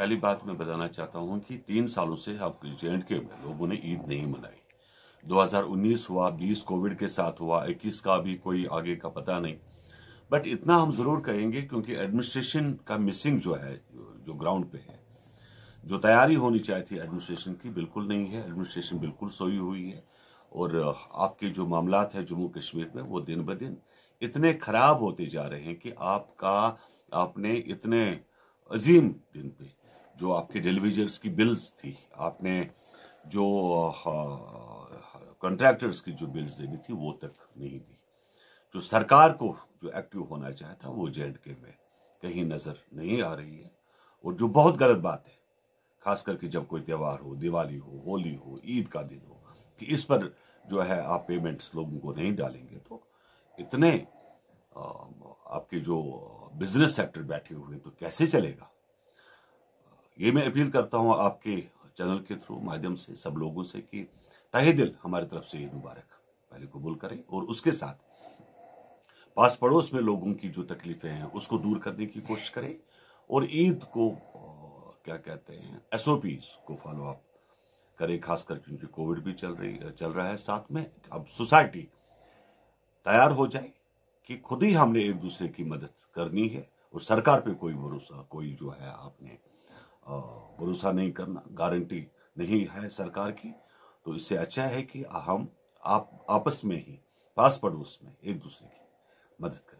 पहली बात मैं बताना चाहता हूं कि तीन सालों से आपके जे एंड के में लोगों ने ईद नहीं मनाई 2019 हुआ 20 कोविड के साथ हुआ 21 का भी कोई आगे का पता नहीं बट इतना हम जरूर कहेंगे क्योंकि एडमिनिस्ट्रेशन का मिसिंग जो है जो ग्राउंड पे है जो तैयारी होनी चाहिए थी एडमिनिस्ट्रेशन की बिल्कुल नहीं है एडमिनिस्ट्रेशन बिल्कुल सोई हुई है और आपके जो मामला है जम्मू कश्मीर में वो दिन ब दिन इतने खराब होते जा रहे हैं कि आपका आपने इतने अजीम दिन पे जो आपके डिलीविजर्स की बिल्स थी आपने जो कॉन्ट्रैक्टर्स की जो बिल्स देनी थी वो तक नहीं दी जो सरकार को जो एक्टिव होना चाहे था वो जे के में कहीं नज़र नहीं आ रही है और जो बहुत गलत बात है खास करके जब कोई त्यौहार हो दिवाली हो होली हो ईद का दिन हो कि इस पर जो है आप पेमेंट्स लोगों को नहीं डालेंगे तो इतने आपके जो बिजनेस सेक्टर बैठे हुए तो कैसे चलेगा ये मैं अपील करता हूँ आपके चैनल के थ्रू माध्यम से सब लोगों से कि तहे दिल हमारी तरफ से ईद मुबारक पहले कबूल करें और उसके साथ पास पड़ोस में लोगों की जो तकलीफें हैं उसको दूर करने की कोशिश करें और ईद को क्या कहते हैं एसओपी को फॉलो अप करें खासकर क्योंकि कोविड भी चल रही चल रहा है साथ में अब सोसाइटी तैयार हो जाए कि खुद ही हमने एक दूसरे की मदद करनी है और सरकार पे कोई भरोसा कोई जो है आपने भरोसा नहीं करना गारंटी नहीं है सरकार की तो इससे अच्छा है कि हम आप आपस में ही पास पड़ोस में एक दूसरे की मदद करें